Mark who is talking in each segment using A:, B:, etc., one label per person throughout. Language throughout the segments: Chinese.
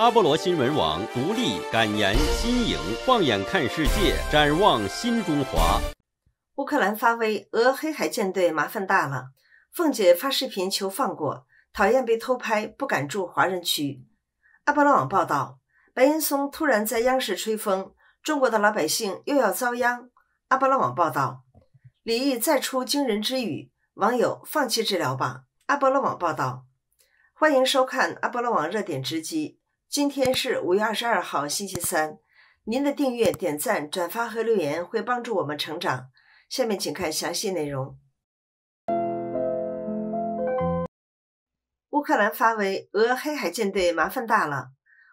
A: 阿波罗新闻网独立敢言新颖，放眼看世界，展望新中华。乌克兰发威，俄黑海舰队麻烦大了。凤姐发视频求放过，讨厌被偷拍，不敢住华人区。阿波罗网报道，白岩松突然在央视吹风，中国的老百姓又要遭殃。阿波罗网报道，李毅再出惊人之语，网友放弃治疗吧。阿波罗网报道，欢迎收看阿波罗网热点直击。今天是五月二十二号，星期三。您的订阅、点赞、转发和留言会帮助我们成长。下面请看详细内容。乌克兰发威，俄黑海舰队麻烦大了。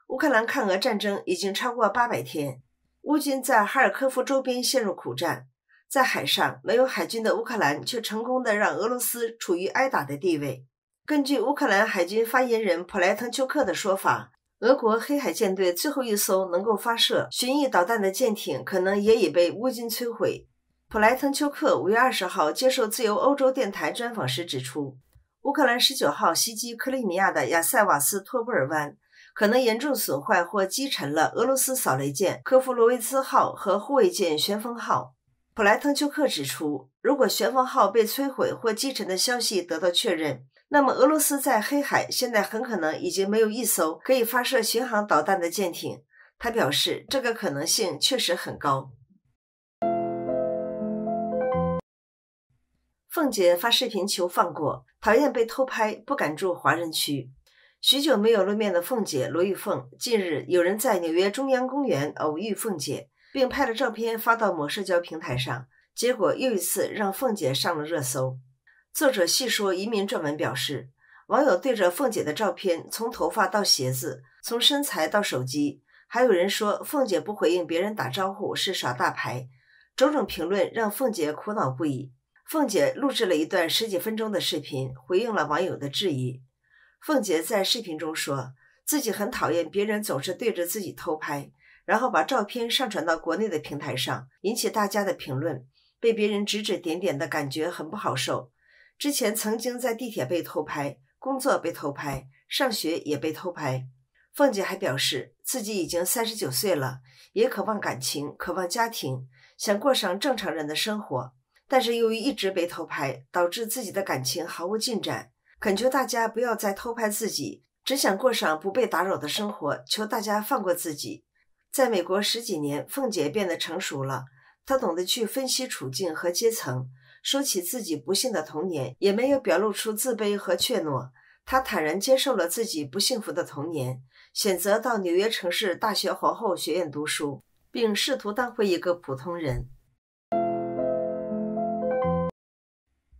A: 乌克兰抗俄战争已经超过八百天，乌军在哈尔科夫周边陷入苦战。在海上，没有海军的乌克兰却成功的让俄罗斯处于挨打的地位。根据乌克兰海军发言人普莱滕丘克的说法。俄国黑海舰队最后一艘能够发射巡弋导弹的舰艇可能也已被乌军摧毁。普莱滕丘克五月二十号接受自由欧洲电台专访时指出，乌克兰十九号袭击克里米亚的亚塞瓦斯托波尔湾，可能严重损坏或击沉了俄罗斯扫雷舰科夫罗维兹号和护卫舰旋风号。普莱滕丘克指出，如果旋风号被摧毁或击沉的消息得到确认。那么，俄罗斯在黑海现在很可能已经没有一艘可以发射巡航导弹的舰艇。他表示，这个可能性确实很高。凤姐发视频求放过，讨厌被偷拍，不敢住华人区。许久没有露面的凤姐罗玉凤，近日有人在纽约中央公园偶遇凤姐，并拍了照片发到某社交平台上，结果又一次让凤姐上了热搜。作者细说移民撰文表示，网友对着凤姐的照片，从头发到鞋子，从身材到手机，还有人说凤姐不回应别人打招呼是耍大牌，种种评论让凤姐苦恼不已。凤姐录制了一段十几分钟的视频，回应了网友的质疑。凤姐在视频中说自己很讨厌别人总是对着自己偷拍，然后把照片上传到国内的平台上，引起大家的评论，被别人指指点点的感觉很不好受。之前曾经在地铁被偷拍，工作被偷拍，上学也被偷拍。凤姐还表示自己已经三十九岁了，也渴望感情，渴望家庭，想过上正常人的生活。但是由于一直被偷拍，导致自己的感情毫无进展，恳求大家不要再偷拍自己，只想过上不被打扰的生活，求大家放过自己。在美国十几年，凤姐变得成熟了，她懂得去分析处境和阶层。说起自己不幸的童年，也没有表露出自卑和怯懦，他坦然接受了自己不幸福的童年，选择到纽约城市大学皇后学院读书，并试图当回一个普通人。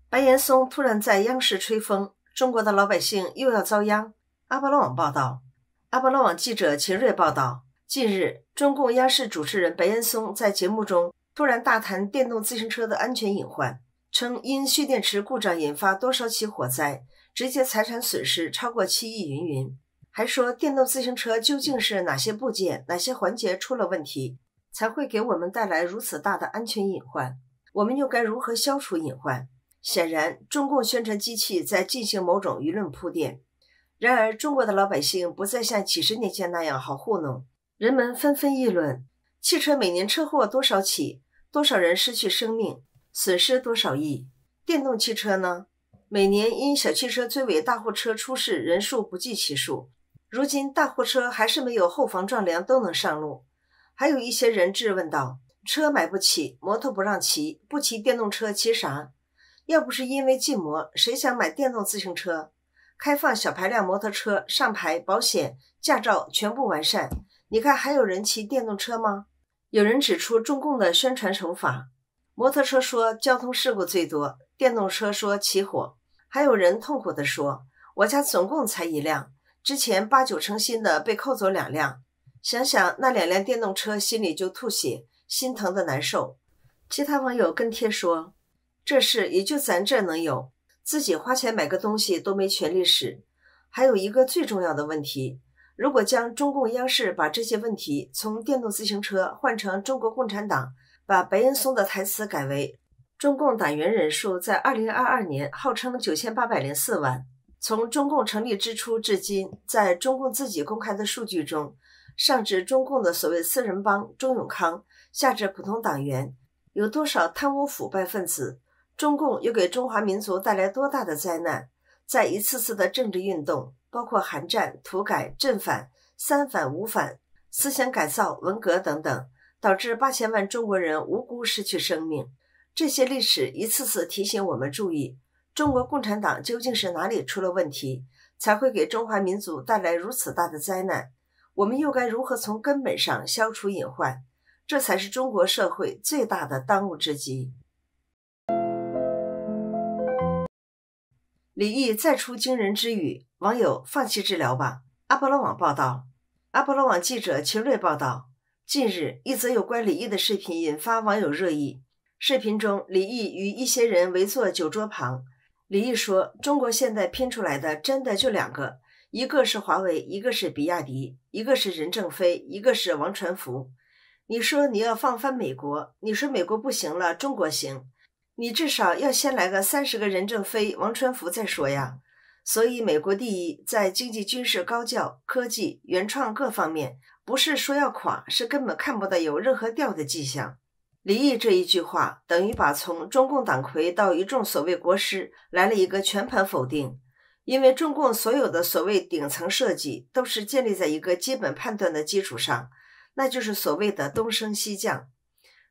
A: 白岩松突然在央视吹风，中国的老百姓又要遭殃。阿波罗网报道，阿波罗网记者秦锐报道，近日，中共央视主持人白岩松在节目中突然大谈电动自行车的安全隐患。称因蓄电池故障引发多少起火灾，直接财产损失超过七亿。云云，还说电动自行车究竟是哪些部件、哪些环节出了问题，才会给我们带来如此大的安全隐患？我们又该如何消除隐患？显然，中共宣传机器在进行某种舆论铺垫。然而，中国的老百姓不再像几十年前那样好糊弄，人们纷纷议论：汽车每年车祸多少起，多少人失去生命？损失多少亿？电动汽车呢？每年因小汽车追尾大货车出事人数不计其数。如今大货车还是没有后防撞梁都能上路。还有一些人质问道：车买不起，摩托不让骑，不骑电动车骑啥？要不是因为禁摩，谁想买电动自行车？开放小排量摩托车上牌、保险、驾照全部完善，你看还有人骑电动车吗？有人指出中共的宣传手法。摩托车说交通事故最多，电动车说起火，还有人痛苦地说我家总共才一辆，之前八九成新的被扣走两辆，想想那两辆电动车，心里就吐血，心疼的难受。其他网友跟帖说这事也就咱这能有，自己花钱买个东西都没权利使。还有一个最重要的问题，如果将中共央视把这些问题从电动自行车换成中国共产党。把白岩松的台词改为：“中共党员人数在二零二二年号称九千八百零四万。从中共成立之初至今，在中共自己公开的数据中，上至中共的所谓‘四人帮’周永康，下至普通党员，有多少贪污腐败分子？中共又给中华民族带来多大的灾难？在一次次的政治运动，包括‘寒战’、‘土改’、‘镇反’、‘三反五反’、思想改造、文革等等。”导致八千万中国人无辜失去生命，这些历史一次次提醒我们注意：中国共产党究竟是哪里出了问题，才会给中华民族带来如此大的灾难？我们又该如何从根本上消除隐患？这才是中国社会最大的当务之急。李毅再出惊人之语，网友放弃治疗吧。阿波罗网报道，阿波罗网记者秦锐报道。近日，一则有关李毅的视频引发网友热议。视频中，李毅与一些人围坐酒桌旁。李毅说：“中国现在拼出来的真的就两个，一个是华为，一个是比亚迪，一个是任正非，一个是王传福。你说你要放翻美国，你说美国不行了，中国行，你至少要先来个三十个任正非、王传福再说呀。”所以，美国第一在经济、军事、高教、科技、原创各方面，不是说要垮，是根本看不到有任何掉的迹象。李毅这一句话，等于把从中共党魁到一众所谓国师来了一个全盘否定。因为中共所有的所谓顶层设计，都是建立在一个基本判断的基础上，那就是所谓的东升西降。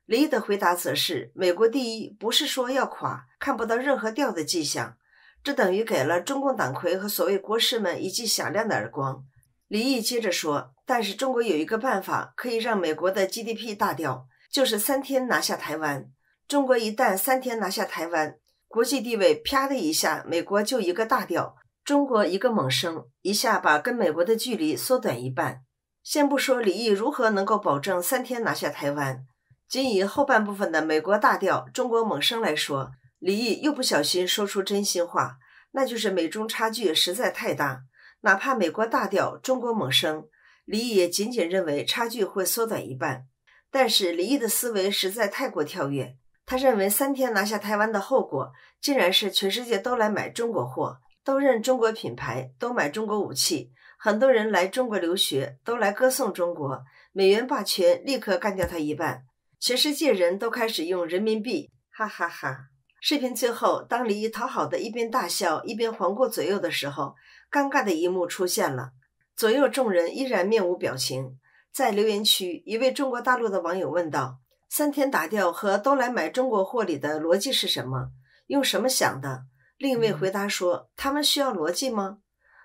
A: 李毅的回答则是：美国第一不是说要垮，看不到任何掉的迹象。这等于给了中共党魁和所谓国师们一记响亮的耳光。李毅接着说：“但是中国有一个办法可以让美国的 GDP 大掉，就是三天拿下台湾。中国一旦三天拿下台湾，国际地位啪的一下，美国就一个大掉，中国一个猛升，一下把跟美国的距离缩短一半。先不说李毅如何能够保证三天拿下台湾，仅以后半部分的美国大调、中国猛升来说。”李毅又不小心说出真心话，那就是美中差距实在太大，哪怕美国大掉，中国猛升，李毅也仅仅认为差距会缩短一半。但是李毅的思维实在太过跳跃，他认为三天拿下台湾的后果，竟然是全世界都来买中国货，都认中国品牌，都买中国武器，很多人来中国留学，都来歌颂中国，美元霸权立刻干掉他一半，全世界人都开始用人民币，哈哈哈。视频最后，当李一讨好的一边大笑一边环顾左右的时候，尴尬的一幕出现了。左右众人依然面无表情。在留言区，一位中国大陆的网友问道：“三天打掉和都来买中国货里的逻辑是什么？用什么想的？”另一位回答说：“他们需要逻辑吗？”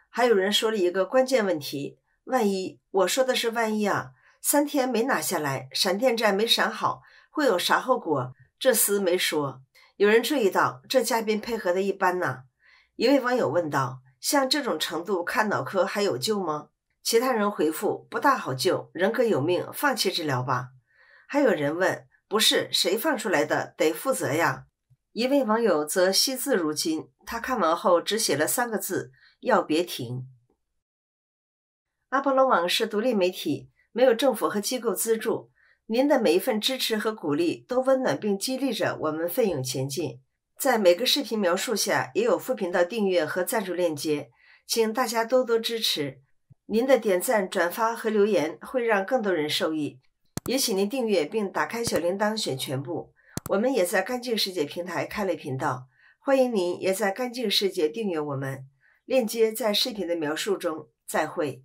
A: 还有人说了一个关键问题：“万一我说的是万一啊，三天没拿下来，闪电战没闪好，会有啥后果？”这厮没说。有人注意到这嘉宾配合的一般呢？一位网友问道：“像这种程度，看脑科还有救吗？”其他人回复：“不大好救，人各有命，放弃治疗吧。”还有人问：“不是谁放出来的，得负责呀？”一位网友则惜字如金，他看完后只写了三个字：“要别停。”阿波罗网是独立媒体，没有政府和机构资助。您的每一份支持和鼓励都温暖并激励着我们奋勇前进。在每个视频描述下也有副频道订阅和赞助链接，请大家多多支持。您的点赞、转发和留言会让更多人受益，也请您订阅并打开小铃铛选全部。我们也在干净世界平台开了频道，欢迎您也在干净世界订阅我们。链接在视频的描述中。再会。